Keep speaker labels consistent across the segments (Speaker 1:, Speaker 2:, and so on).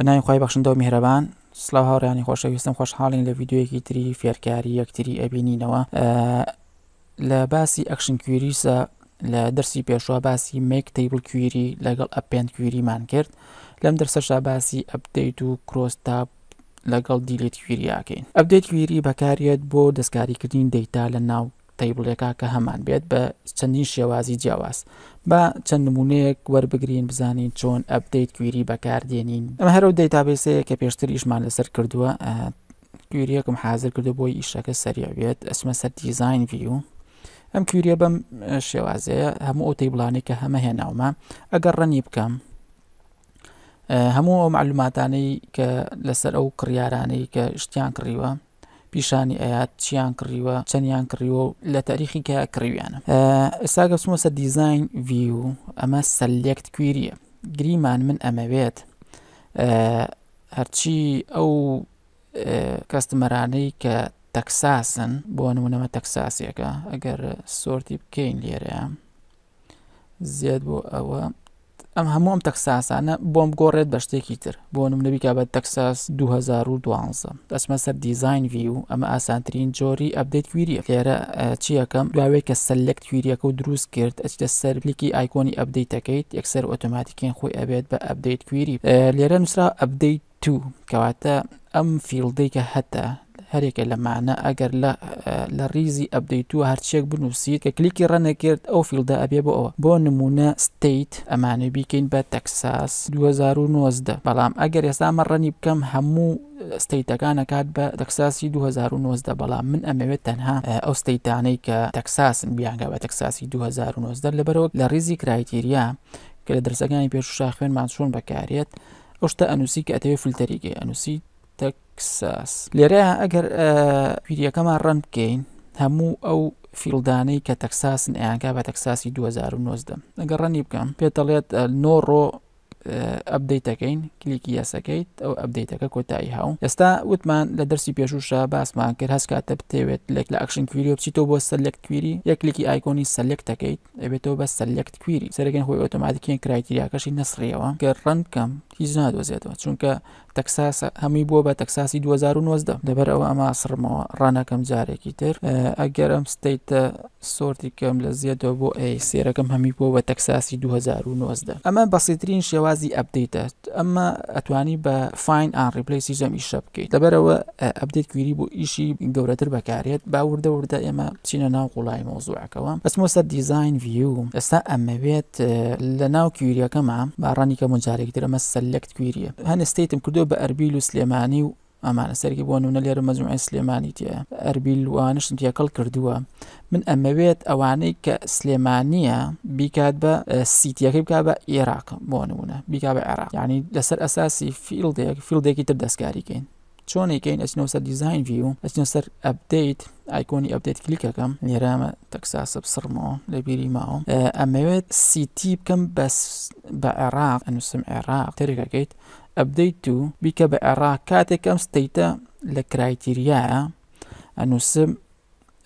Speaker 1: بەناوی خی بەخشندە و میهرەبان سلااو هاڕیانی خۆشەویستم خۆشحاڵین لە یددیوەکی تری فێرکاری یەکتری ئەبینینەوە لە باسی ئەکشن کوێریسە لە دەرسی پێشوە باسی مێک تیبل کوێری لەگەڵ ئەپێن کوێریمان کرد لەم دەرسەشا باسی ئەپدەیت و کرۆستاب لەگەڵ دیلێت کوێریاکەین ئەبدەیت کوێری بەکارێت بۆ دەستکاریکردین دەیتا لە ناو تەیبڵێکا کە هەمان بێت بە چەندین شێوازی جیاواز بە چەند نمونەیەک وەربگرین بزانین چۆن ئەبدەیت کوێری بەکاردێنین ئەمە هەرو دەیتابێسەیە کە پێشتر ئیشمان لەسەر کردووە کوێریەکم حاضر کردو بۆی ئیشەکە سەریاوێت ئەسمە سەر دیزین ڤیو ئەم کوێریە بەم شێوازەیە هەموو ئەو تەیبڵانی کە هەمە هێناومە ئەگەر ڕەنی بکەم هەموو ئەو معلوماتانەی کە لەسەر ئەو کڕیارانەی کە شتیان کڕیوە پیشانی ئەیات چیان کڕیوە چەندیان کڕیوە لە تاریخی کە کڕویانە ئێستا گەچمە سە دیزین ویو ئەمە سەلێکت کویریە گریمان من ئەمەوێت هەرچی ئەو کەستمەرانەی کە تەکساسن بۆ نمونەمە تەکساسیەکە ئەگەر سۆرتی بکەین لێرەیە زیاد بۆ ئەوە ئەم هەموو ئەم تەکساسانە بۆم گۆڕێت بە شتێکی تر بۆ نم نبیکە بە تەکساس 2012 ئەسمە سەر دیزین وی و ئەمە ئاسانترین جۆری ئەبدەیت کویریە لێرە چیەکەم دواوێت کە سەلکت کویریەکە و دروست کرد ئەچتە سەرلیکی ئایکۆنی ئەبدەیتەکەیت یەکسەر ئۆتۆماتیکین خۆی ئەبێت بە ئەبدەیت کویری لێرە نووسرا ئەبدەیت تو کەواتە ئەم فیلدەی کە هەتە هەرێکە لە معنە ئەگەر لە ریزی ئەبدەیتوە هەرچێک بنووسیت کە کلیکی ڕەنەکرد ئەو فیلدا ئەبێ بۆ ئەوە بۆ نمونە ستیت ئەمانە بیکەین بە تەکساس 2009 بەڵام ئەگەر ئێستامە ڕەنی بکەم هەموو ستەیتەکانەکات بە تەکساسی 2009 بەڵام من ئەمەوێت تەنها ئەو ستەیتانەی کە تەکساسن بیانگە بە تەکساسی 2009 لەبەرەوە لە ریزی کرایتیریا کە لە دەرسەکانی پێش شاخێنمان چۆن بەکارێت ئەوشتە ئەنووسی کە ئەتەوێت فلتەریگەی ئەنووسی تەکساس لێرە ئەگەر پیریەکەمان ڕەن بکەین هەموو ئەو فیلدانەی کە تەکساسن ئەیانکا بە تەکساسی 2009 ئەگەر ڕەنی بکەم پێ دەڵێت نۆڕۆ ئەبدەیتەکەین کلیکی یاسەکەیت ئەو ئەبدەیتەکە کۆتایی هاو ئێستا وتمان لە دەرسی پێشوشە باسمان کرد هەست کاتە بتەوێت لێک لە ئەکشن کویری بچیتەوە بۆ سەلکت کویری یەکلیکی ئایکۆنی سەلکتەکەیت ئەبێتەوە بە سەلکت کویری سەرگەن هۆی ئۆتۆماتیکیان کرایتریاکەشی نسڕیەوە گە ڕەن بکەم هیچ نادۆزێتەوە چونکە تەکساس هەمی بووە بە تەکساسی 2009 دەبەر ئەوە ئەما سرمەوە ڕانەکەم جارێکی تر ئەگەر ئەم ستیتە سۆرتی کەم لە زیەتەوە بۆ ئەی سێرەکەم هەمی بۆ بە تەکساسی 2009 ئەمە بەسیترین شێوازی ئەبدەیتە ئەمە ئەتوانی بە فین ئان ریپلیسی زەمی شە بکەیت دەبەرەوە ئەبدەیت کویری بۆ ئیشی گەورەتر بەکارێت باوردە وردە ئێمە چینە ناو قوڵای مۆزوعەکەەوە بەسمۆ سەر دیزین ڤیو ئێستا ئەمەوێت لە ناو کویریەکەمە باڕانی کە مجارێک درەمە سەل سلکت کویریە هەنستیتم کردو بە ئەربیل و سلێمانی آه، و ئەمانە سەرگی بۆ نونە لێرە مەزموعی سلێمانی و ئەربیل وانشتم تێکەڵ کردووە من ئەمەوێت ئەوانەی کە سلێمانە بیکات بە سیتیەکەی بک بە عێراق بیکاد با بیکا یعنی عێراق اساسی لەسەر ئەساسی فیلدێک فیلدێکی تر کن. دەستکاریکەین چۆنێکین ئەچنەوە سر دیزاین ویو ئەچنە سەر ئەبدەیت ئایکۆنی ئەبدەیت کلیکەکەم لێرامە تەکساسە بسرمەوە لە بیری ماوە ئەمەوێت آه، سیتی بکەم بس بە عێراق ئەنووسم عێراق تێرێکەکەیت ئەبدەیت و بیکە بە عێراق کاتێک ئەم ستەیتە لە کرایتیریایە ئەنووسم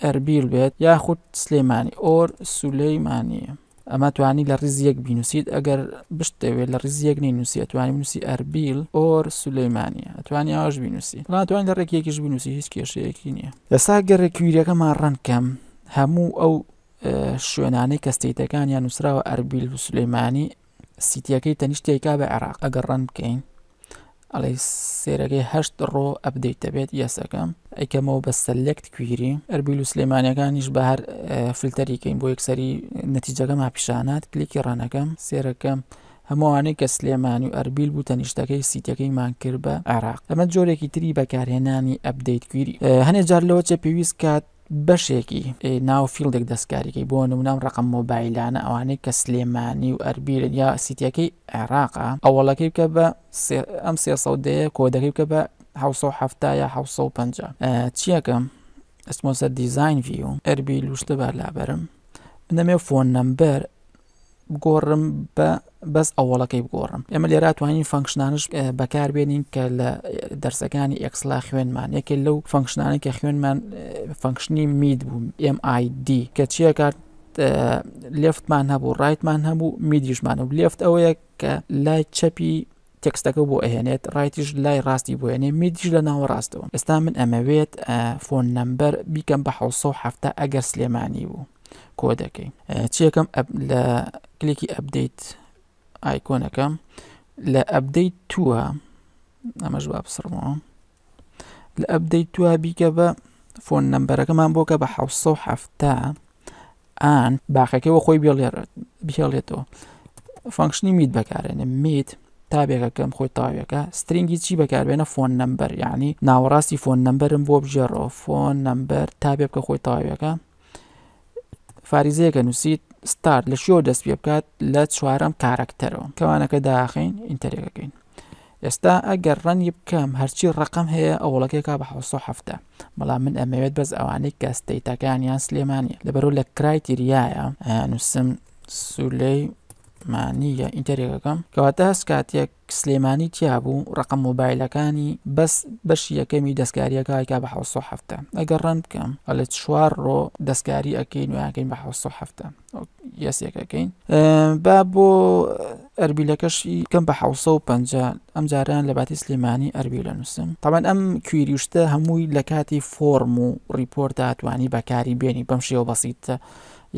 Speaker 1: ئەربیل بێت یاخود سلێمانی ئۆر سولەیمانە ئەمە توانی لە ڕزیەک بینوسیت ئەگەر بشتەوێت لە ڕزیەک نی نووسی ئەتوانی نووسی ئەربیل ئۆر سولەیمانە ئەتوانی ئاش بینوسی ڕاتوان لە ڕێکێکیش بینوسی هیچ کێشەیەکی نییە لەسا گەڕێکویرەکەمان ڕەنکەم هەموو ئەو شوێنانەی کەستیتەکان یان نووسراوە ئەربیل و سلەیمانانی سیتیەکەی تەنیشتێکا بە عێراق ئەگەر ڕەن بکەین ئەڵێ سێرەکەی هەشت ڕۆ ئەبدەیت دەبێت یاسەکەم ئەیکەمەوە بە سەلەکت کویری ئەربیل و سلێمانەکانیش بە هەر فلتەریکەین بۆ یەکسەری نەتیجەکەم هاپیشانات کلیکی ڕەنەکەم سێرەکەم هەمووانەی کە سلێمانی و ئەربیل بوو تەنیشتەکەی سیتەکەیمان کرد بە عراق ئەمە جۆرێکی تری بەکارهێنانی ئەبدەیت گیری هەنێ جار لەوە چە پێویست کات بەشێکی ناو فیلدێک دەستکاریەکەی بۆ نمونام ڕقم مۆبایلانە ئەوانەی کە سلێمانی و ئەربیرن یا سیتەکەی عێراقا ئەوەڵەکەی بکە بە ئەم سێسەودەیە کۆدەکەی بکە بە 1970 یا 1950 چیەکەم ئەسمۆسەر دیزین ویو ئەربی لوشتە بەر لابەرم منەمێ فۆن نمبەر بگۆڕم بە بەس ئەوڵەکەی بگۆڕم ئێمە لێرا توانین فەنکشنانش بەکاربێنین کە لە دەرسەکانی ئەکسلا خوێنمان یەکێ لەو فەنکشنانە کە خوێنمان فەنکشنی مید بووم MID کە چیە کار لفتمان هەبوو ڕایتمان هەبوو میدیژمان و لفت ئەوەیە کە لای چەپی تەکستەکە بۆ ئەهێنێت ڕایتیش لای ڕاستی بۆێنێ میدیش لە ناوە ڕاستەوە ئێستا من ئەمەوێت فۆن نمبەر بیکەم بە 1970 ئەگەر سلێمانی بوو کۆ دەکەین چیەکەم لە کلێکی ئەبدەیت ئایکۆنەکەم لە ئەبدەیت توە ئەمەش با بسڕمەوە لە ئەبدەیت توە بیکە بە فۆن نمبەرەکەمان بۆکە بە ح ئان باخەکەەوە خۆی بێڵێتەوە فانکشنی میت بەکارێنە میت تابێکەکەم خۆی تاویەکە سترینگی چی بەکاربێنە فۆن نمبەر یعنی ناوەڕاستی فۆن نمبرم بۆ بژێڕۆ فۆن نمبەر تابێ بکە خۆی تاویەکە فریزەیەکە نووسیت ستار لە شیۆ دەست پێ بکات لە چوارەم کارکتەرەوە کەوانەکە داخین ئینتەرێکەکەین ئێستا ئەگەر ڕەنی بکەم هەرچی ڕقم هەیە ئەوڵەکەیکا بە حوسەفتە بەڵام من ئەمەوێت بەس ئەوانەی کەستەیتەکان یان سلێمانی لەبەرو لە کرایتیریایە نووسم سولەی مانیە ئینتەرێکەکەم کەواتە هەست کاتێک سلێمانی تیابوو ڕقم مۆبایلەکانی بەس بەشی یەکەمی دەستکاریەکەیکا بە حوسەفتە ئەگەر ڕەن بکەم لە چوار ڕۆ دەستکاری ئەەکەی نویانەکەین بە حوسەفتە یاسیەکەکەین با بۆ ئەربیلەکەشی کەم بە 1950 ئەم جاران لە باتی سلێمانی ئەربی لە نووسم تاوان ئەم کوێریشتە هەمووی لە کاتی فۆرم و ریپۆرت داتوانی بەکاری بێنی بەم شێوە بەسیتە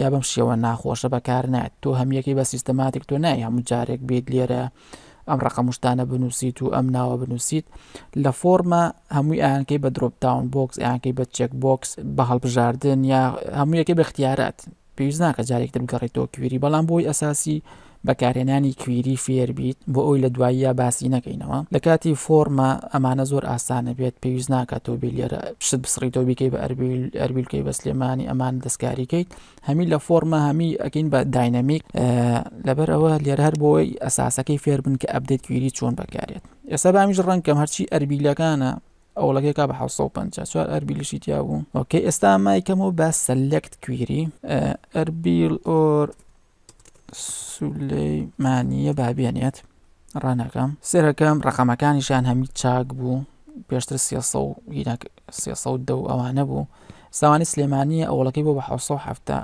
Speaker 1: یا بەم شێوە ناخۆشە بەکار نات تۆ هەمیەکەی بە سیستەماتێک تۆ نای هەموو جارێک بێت لێرە ئەم ڕقەمشتانە بنووسیت و ئەم ناوە بنووسیت لە فۆرمە هەمووی ئایانکەی بە درۆپتاون بۆکس یانکەی بە چێک بۆکس بە هەڵبژاردن یا هەموو یەکەی بەختیارات پێویست ناکە جارێکتر گەڕێتەوە کوێری بەڵام بۆی ئەساسی بەکارێنانی کوێری فێربیت بۆ ئەوی لە دواییە باسی نەکەینەوە لە کاتی فۆرمە ئەمانە زۆر ئاسانە بێت پێویست ناکات تۆ بلێرە پشت بسڕیتەوە بیکەی بە ئەربیلکەی بە سلێمانی ئەمان دەستکاریکەیت هەمی لە فۆرمە هەمی ئەکەین بە داینەمیک لەبەر ئەوە لێر هەر بۆی ئەساسەکەی فێربن کە ئەبدەیت کوێری چۆن بەکارێت ئێستا بامیش ڕەنکەم هەرچی ئەربیلەکانە ئەوڵەکەی کا بە 1950 چوار ئەربیلیشی تیا بوو ئۆکەی ئێستا مایکەمەوە بە سەلەکت کوێری ئەربیل ئۆر سولەیمانیە بابیێنێت ڕانەکەم سێرەکەم ڕقەمەکانیشان هەمی چاک بوو پێشتر سێ هینە سێ دە ئەوانە بوو ساوانی سلێمانی ئەوڵەکەی بۆ بە حوسە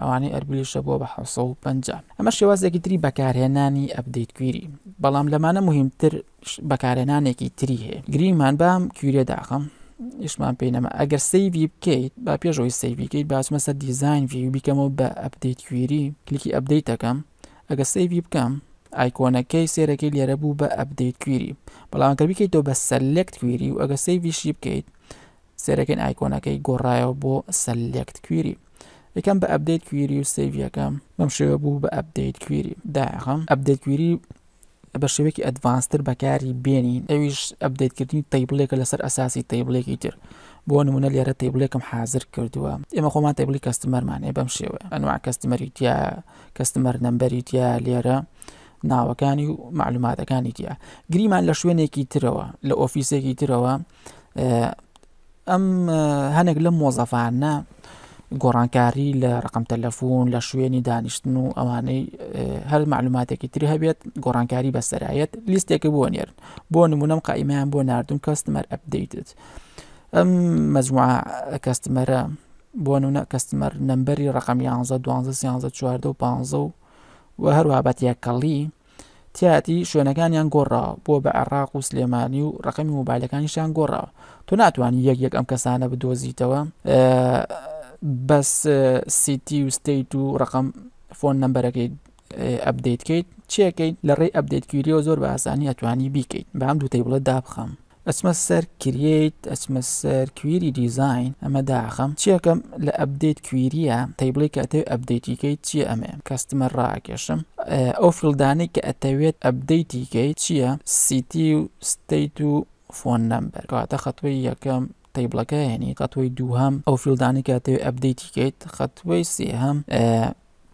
Speaker 1: ئەوانەی ئەربلیشە بۆ بە حوسە و پنج ئەمە شێوازێکی تری بەکارهێنانی ئەبدەیت کوێری بەڵام لەمانە مهمتر بەکارهێنانێکی تری هەیە گرینمان بام کوێ داخم یشمان پێینەمە ئەگەر سەیوی بکەیت با پێشەوەی سەیویکەیت باسمە سەر دیزین وی بیکەمەوە بە ئەپدەیت کوێری کلیکی ئەبدەیتەکەم ئەگە سەیوی بکەم ئایکۆنەکەی سێرەکەی لێرە بوو بە ئەبدەیت کوێری بەڵامکە بکەیتەوە بە سەلکت کوێری و ئەگە سەیویشی بکەیت سێرەکەین ئایکۆنەکەی گۆڕایەوە بۆ سەلێکت کوێری یەکەم بە ئەبدەیت کوێری و سیڤەکەم بەم شێوە بوو بە ئەبدەیت کوێری داخم ئەبدەیت کوێری بە شێوێکی ئەدڤانستر بەکاری بێنین ئەویش ئەبدەیتکردنی تەیبلێکە لەسەر ئەساسی تەیبلێکی تر بۆ نمونە لێرە تەیبلێکم حاضر کردووە ئێمە خۆمان تەیبلی کەستمەرمانێ بەم شێوە ئەنوع کەستمەری تیا کەستمەر نمبەری تیا لێرە ناوەکانی و معلوماتەکانی تیا گریمان لە شوێنێکی ترەوە لە ئۆفیسێکی ترەوە ئەم هەنێک لە مۆزەفانە گۆڕانکاری لە ڕقم تەلەفۆن لە شوێنی دانیشتن و ئەوانەی هەر معلوماتێکی تری هەبێت گۆڕانکاری بەسەرایەت لیستێکی بۆ نێرن بۆ نمونم قائیمیان بۆ نردوم کەستمەر ئەپدەیتت ئەم مەجموع کەستمەرە بۆ نونە کەستمەر نمبەری ڕقم 11 12 14 و 15 و هەروە بەتیەکەڵی تیاتی شوێنەکانیان گۆڕاوە بۆ بە عێراق و سلێمانی و ڕقمی موبایلەکانیشان گۆڕاوە تۆ ناتوانانی یەک یەک ئەم کەسانە بدۆزیتەوە بەس سیتی و ستیت و ڕقم فۆن نمبەرەکەی ئەبدەیت کەیت چیەکەیت لە ڕێی ئەبدەیت کویریەوە زۆر بە ئاسانی ئەتوانی بیکەیت بە هەم دوو تەی بڵێت دابخەم ئەچمە سەر کریت ئەچمە سەر کوێری دیزین ئەمە داخم چیەکەم لە ئەبدەیت کوێریە تەیبڵی کە ئەتەوێت ئەبدەیتیکەی چیە ئەمێ کەستمە ڕاکێشم ئەو فلدانی کە ئەتەوێت ئەبدەیتیکەی چییە سیتی و ستیت و فۆن نمبەر کاتە خەتوی یەکەم تەیبلەکە هێنی قەتوی دووهم ئەو فیلدانی کاتەوێت ئەبدەیتیکەیت خەتوەی سێهم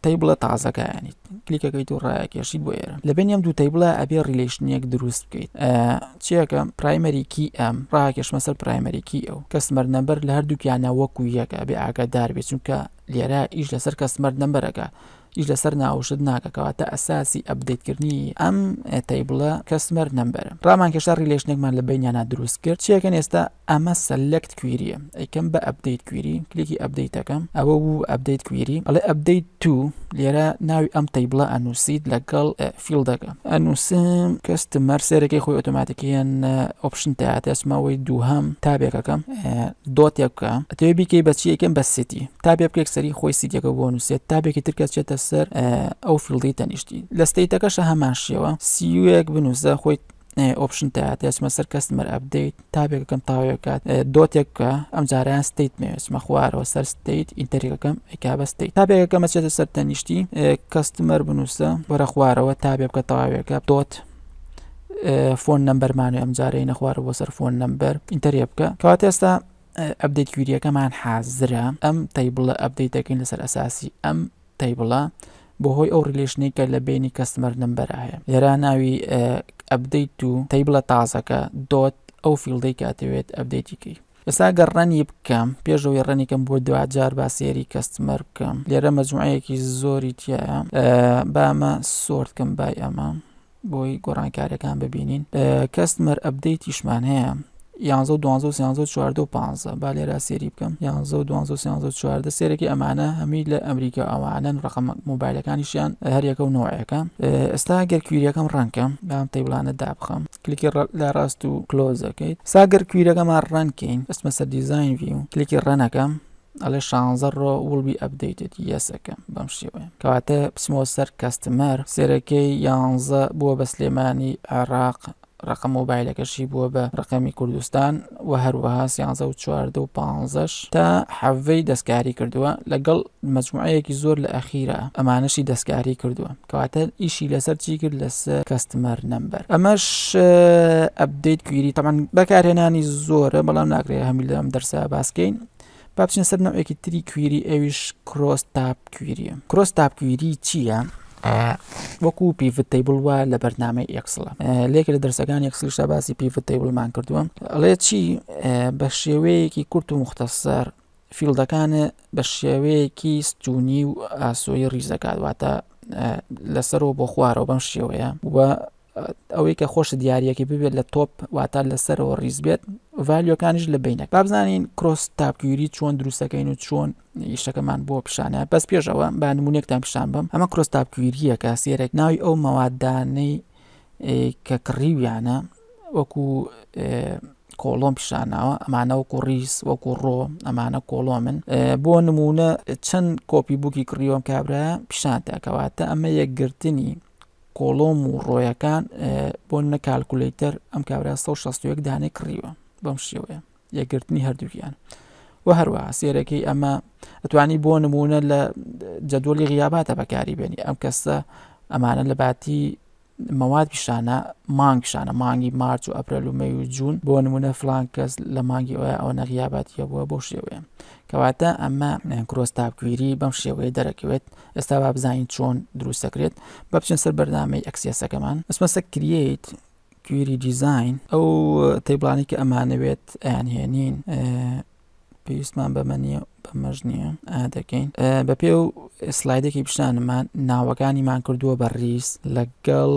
Speaker 1: تیبڵە تازەکەیانی کلیکەکەیت و ڕایکێشید بۆ ئێرە لە بینیم دوو تیبڵە ئەبێ ریلیشنیەک دروست بکەیت چیەکە پرایمەریکی ئەم ڕاکێشمە سەر پرایمەریکی ئەو کەسمەر نمبەر لە هەردووکیانە وەکو یەکە بێ ئاگادار بێ چونکە لێرە ئیش لەسەر کەسمەر نمبەرەکە ئیش لەسەر ناوشت ناکەکەواتە ئەساسی ئەبدەیتکردنی ئەم تیبڵە کەسمەر نمبەرم ڕامان کەشتا ریلێشنێکمان لە بینیانە دروست کرد چیەکەن ئێستا ئەمە سەلکت کویریە ئەیکەم بە ئەبدەیت کویری کلیکی ئەبدەیتەکەم ئەوە بوو ئەبدەیت کویری ئەڵێ ئەبدەیت تو لێرە ناوی ئەم تیبڵە ئەنووسید لەگەڵ فیل دەکە ئەنووسم کەستمەەر سێرەکەی خۆی ئۆتۆماتیکیان ئۆپشن تاتەسمەوەی دووهم تابێکەکەم دۆتێکەکە ئەتەوێ بیکەی بەچیەکەم بە سیتی تابێ بکێک سەری خۆی سیتەکە بۆ نووسێت تابێکی ترکەچێتە لەسەر ئەو فیلدی تەنیشتی لە ستیتەکەشە هەماشیەوە سیوەک بنووسە خۆی ئۆپشن تااتسمە سەر کەسمەر ئەبدەیت تابێکەکەم تاوێکات دۆتێککە ئەم جاریان ستیت مێسمە خوارەوە سەر ستیت ئینتەرێکەکەم ئەکابەستیت تابێکەکەم مەچێتە سەر تەنیشتی کەستمەر بنووسە بەرە خوارەوە تابێبکە تەواوێکە دۆت فۆن نمبەرمانو ئەم جارەی نەخوارە بۆ سەر فۆن نمبەر ئینتەرێ بکە کەوات ئێستا ئەبدەیت کوریەکەمان حازرە ئەم تەیبڵە ئەبدەیت دەکەین لەسەر ئەساسی ئەم تیبڵە بەهۆی ئەو ریلێشنێکە لە بینی کەسمەر نمبەر هەیە لێرا ناوی ئەبدەیت و تیبڵە تازەکە دۆت ئەو فیلدەی کاتەوێت ئەبدەیتیکەی ئێستا گە ڕەنی بکەم پێشەوەی ڕەنیکەم بۆ دوجار با سێری کەستمەر بکەم لێرە مەجموعەیەکی زۆری تایە بامە سۆرتکەم بای ئەمە بۆی گۆڕانکاریەکان ببینین کەستمەر ئەبدەیتیشمان هەیە یانزە و دو سیانزە چواردە و پ با لێرا سێری بکەم یانزە و دو سیانزە چواردە سێرەی ئەمانە هەمی لە ئەمریکا ئەوانەن ڕقم مۆبایلەکانیشیان هەریەکە و نوعەکە اه، ئێستا گەر کویرەکەم ڕەنکەم بام تەیبلانە دابخەم کلیکی لا ڕاست و کلۆزەکەیت ساگەر کویرەکەمان ڕەنکەین ئەسمە سەر دیزین ویو کلیکی على ئەلێ رو ڕۆ وڵبی ئەبدەیتێت یەسەکەم بەم شێوێ کەواتە كواتا بسمو سر كاستمر یانزە بووە بو بسليماني عراق ڕقم مۆبایلەکەشی بووە بە ڕقەمی کوردستان و هەروەها سیانزە و چواردە و پانزش تا حەڤەی دەستکاری کردووە لەگەڵ مجموعەیەکی زۆر لە ئەخیرە ئەمانشی دەستکاری کردووە کەواتە ئیشی لەسەر چی کرد لەسەر کەستمەر نمبەر ئەمەش ئەبدەیت گویری تامان بەکارهێنانی زۆرە بەڵام ناکرێت هەمیل ئەم دەرسە باسکەین بابچین سەر نەوەیەکی تری کوێری ئەویش کرۆس تاپ کوێریە کرۆس تاپ کوێری چییە؟ وەکو پیفت تیبل وە لە بەرنامە یەکسڵە لێک لە دەرسەکان یەکسلیشتا باسی پیفت تیبلمان کردووە ئەڵێ چی بە شێوەیەکی کورت و مختەسەر فیلدەکانە بە شێوەیەکی ستونی و ئاسۆی ریزەکات واتە لەسەرەوە بۆ خوارەوە بەم شێوەیە وە ئەوەی کە خۆش دیارەکی ببێت لە تۆپ واتە لەسەرەوە ڕیز بێت ڤالیۆکانیش لە بینەک بابزانین کرۆس تاپگیری چۆن دروستەکەین و چۆن یشتەکەمان بۆ پیشانە بەس پێشەوە با نمونێکتان پیشان بم ئەمە کرۆس تاپگیریە کە سێرەك ناوی ئەو مەوادانەی کە کڕیویانە وەکو کۆڵۆم پیشانەوە ئەمانە وەکو ڕیس وەکو ڕۆ ئەمانە کۆڵۆمن بۆ نمونە چەند کۆپی بووکی کڕیۆم کابرا پیشانتەکەواتە ئەمە یەکگرتنی کۆڵۆم و ڕۆیەکان بۆ نە کالکولەتەر ئەم کابرا 1661 دانێک کڕیوە بەم شێوەیە یەگررتنی هەردووکیان وە هەروە سێرەکەی ئەمە ئەتوانی بۆ نمونە لە جەدۆلی غیاباتە بەکاری بێنی ئەم کەسە ئەمانە لە باتی مەواد پیشانە مانگشانە مانگی مارچ و ئەپرەل و مەی و جون بۆ نمونە فلان کەس لە مانگی ئەوە ئەو نەغیابەتیە بووە بۆ شێوەیە کەواتە ئەمە کرۆستابگویری بەم شێوەیە دەرەکەوێت ئێستا با بزانین چۆن دروست دەکرێت بە بچین سەر بەرنامەی ئەکسیسەکەمان ئەسمەسە کریت کوێری دیزین ئەو تەیبلانی کە ئەمانەوێت ئەیان هێنین پێویستمان بەمە نیە بەمەژ نییە دەکەین بە پێ و ئسلایدێکی پیشانمان ناوەکانیمان کردووە بە ریس لەگەڵ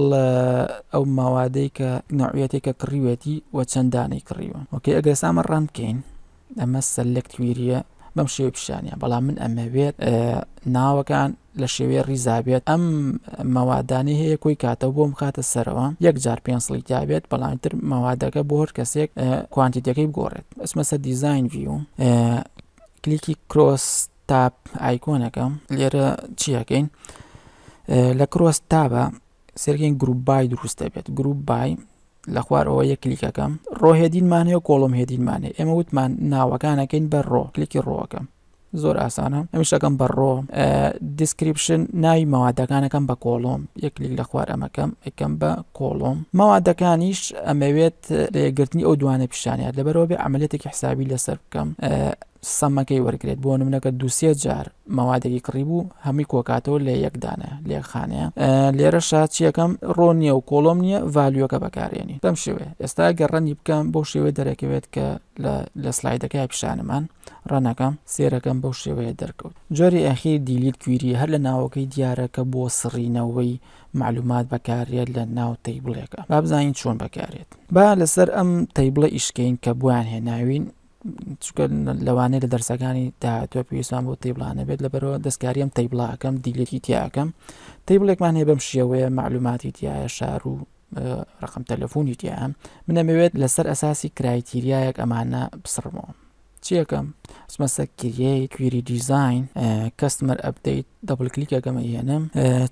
Speaker 1: ئەو ماوادەی کە ناویەتێکە کڕیوەتی وە چەندانەی کڕیوە وەکەی ئەگەر سامە ڕان بکەین ئەمە سەلکتویریە بەم شێ پیشانە بەڵام من ئەمەوێت ناوەکان لە شێوێ ریزابێت ئەم مەوادانی هەیە کوی کاتەوە بۆم خاتە سەرەوە یەک جار پێنسڵی تابێت بەڵامتر مەوادەکە بۆ هەر کەسێک کوانتیتەکەی بگۆڕێت ئەسمەسە دیزین ویو کلیکی کرۆس تاپ ئایکۆنەکەم لێرە چیەکەین لە کرۆس تابە سرگەین گروپ بای دروست دەبێت گروپ بای لە خوارەوە یە کلیکەکەم ڕۆهێدینمانەیە و کۆڵم هێدینمانێ ئێمە وتمان ناوەکانەکەین بە ڕۆ کلیکی ڕۆەکەم زۆر ئاسانە ئەمیشەکەم بە ڕۆ دیسکریپشن ناوی مەوادەکانەکەم بە کۆڵۆم یەکلیک لە خوار ئەمەکەم یەکەم بە کۆڵۆم مەوادەکانیش ئەمەوێت لێگرتنی ئەو دوانە پیشانیات لەبەرەوە بێ ئەعملەتێکی حسابی لەسەر بکەم سەمەکەی وەرگێت بۆ نمونەکە دووسێ جار مەوادێکی کڕی بوو هەمی کۆکاتەوە لە یەکدانە لێخانەیە لێرە شاد چیەکەم ڕۆ نیە و کۆڵۆم نییە ڤالوەکە بەکارێنی دەم شێوێ ئێستا گەڕەنی بکەم بۆ شێوێ دەرەکەوێت کە لە سلایدەکەی پیشانمان ڕەنەکەم سێرەکەم بەو شێوەیە دەرکەوت جۆری ئەخیر دیلیت کویری هەر لە ناوەکەی دیارەکە بۆ سڕینەوەی معلومات بەکارێت لە ناو تەیبڵێکە بابزانین چۆن بەکارێت با لەسەر ئەم تەیبڵە ئیشکین کە بوان هێناوین چکە لەوانەیە لە دەرسەکانی داهاتوە پێویستان بۆ تێبلانە بێت لەبەرەوە دەستکاریم تەیبلاکەم دیلێکی تیاکەم تەیبلێکمان هەیە بەم شێوەیە معلوماتی تایە شار و ڕقم تەلەفۆنی تیان منەمەوێت لەسەر ئەساسی کرایتیریایەک ئەمانە بسڕمەوە چیەکەم سمەسە کریەی کوێری دیزین کەستمەر ئەپدەیت دەبلکلیک ئەگەمە هێنم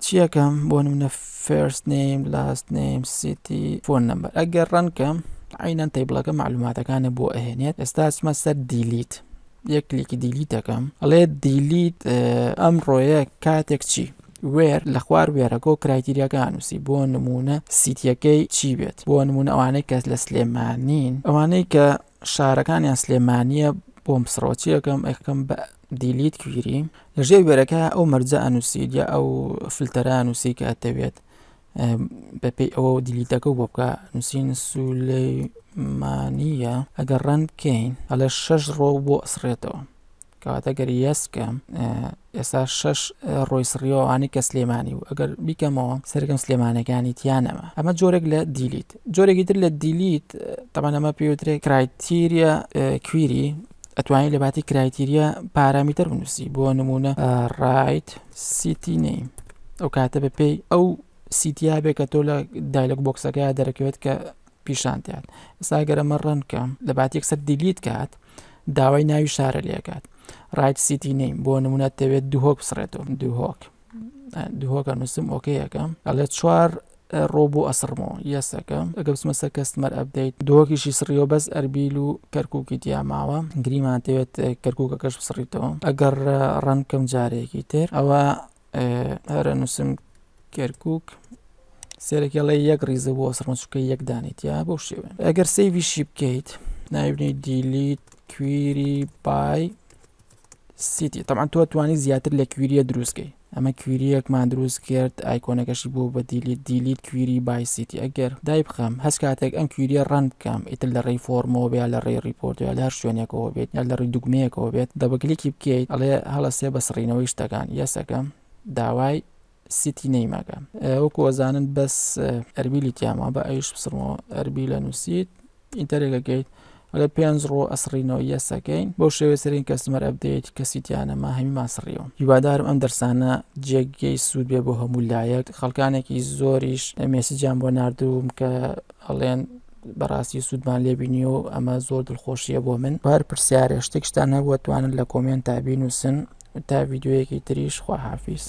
Speaker 1: چیەکەم بۆ نمونە فرست نیم لاست نیم سیتی فۆن نمبەر ئەگەر ڕەنکەم عینەن تیبلەکە معلوماتەکانە بۆ ئەهێنێت ئێستا ئەسمە سەر دیلیت یەک کلیکی دیلیت دەکەم ئەڵێ دیلیت ئەم ڕۆیە کاتێک چی وێر لە خوار وێرەکە و کرایتیریەکە نووسی بۆ نمونە سیتیەکەی چی بێت بۆ نمونە ئەوانەی کەس لە سلێمانین ئەوانەی کە شارەکانیان سلێمانیە بۆم سڕۆچیەکەم ئەکەم بە دیلیت کویری لەژێ وێرەکە ئەو مەرجە ئەنووسیدیا ئەو فلتەرە نووسی کە ئەتەوێت بەپی ئەوە دیلیتەکە بۆ بکە نووسین سولەیمانە ئەگەر ڕەن بکەین ئەلە شەش ڕۆ بۆ ئەسرێتەوە کەواتە گەری یاسکە ئێستا شش ڕۆی سڕیەوەوانی کە سلێمانی و ئەگەر بیکەمەوە سرگەم سلێمانەکانی تیانەمە ئەمە جۆرێک لە دیلیت جۆرێکی تر لە دیلیت تەمانەمە پێوترێک کرایتیریە کویری ئەتوانی لە باتی کرایتیریە پارامیتەر بنووسی بۆ نمونە ڕایت سیتی نیم ئەو کاتە بە پێی ئەو سیتیابێک کە تۆ لە دایلک بۆکسەکەی دەرەکەوێت کە پیشانتیات ئستا گەرەمە ڕەنکە لەبات یەکسەر دیلیت کات داوای ناوی شارە لێکات ڕایت سیتی نیم بۆ نمونەت دەوێت دوهۆک بسڕێتەوە دوهۆک دوهۆکە نووسم ئۆکەیەکەم ئەلێ چوار ڕۆبوو ئەسرمەوە یەسەکەم ئەگە بسمەسە کەستمەر ئەبدەیت دۆکیشی سڕیۆ بەس ئەربیل و کەرکووکی دیاماوە گریمان دەوێت کەرکووکەکەش بسڕیتەوە ئەگەر ڕەنکەم جارێکی تر ئەوە هەرە نووسم کەرکک سێرەکەڵی یەک ریزە بۆ سڕنچکە یەکدانیت یا بۆ شێوێن ئەگەر سەیویشی بکەیت ناوێنی دیلیت کوێری پای سیتی تەمان تۆ توانی زیاتر لە کوێریە دروستکەی ئەمە کوێریەکمان دروست کرد ئایکۆنەکەشی بۆ بە دیلیت دیلیت کوێری بایسیتی ئەگەر دای بخەم هەست کاتێک ئەم کوێریە ڕند بکەم ئیتر لە ڕێی فۆرمەوە بیا لە ڕێی ریپۆرت یا لە هەر شوێنێکەوە بێت یا لە ڕی دوگمەیەکەوە بێت دەبکلیکی بکەیت ئەڵێ هەڵە سێ بەسڕینەوەی شتەکان یەسەکەم داوای سیتی نەیماگە وەکو وەزانن بەس ئەربیلی تیاما بە ئەیش بسرمەوە ئەربی لە نووسیت ئینتەرێکەکەیت لە پێنج ڕۆ ئەسڕینەوە یەسەکەین بۆ شێوە سەرین کەسمەر ئەبدەیت کەسییتیانەما هەمی ماسڕیەوە هیوادارم ئەم دەرسانە جێگەی سوود بێ بۆ هەموو لایەک خەڵکانێکی زۆریش مێسیجان بۆ نردوم کە هەڵێن بەڕاستی سوودمان لێبینی و ئەمە زۆر دڵخۆشیە بۆ من بار پرسیارێ شتێک شتان هەبووە توانن لە کۆمێن تابین وسن تا ویددیوەیەکی تریش خواحافیس.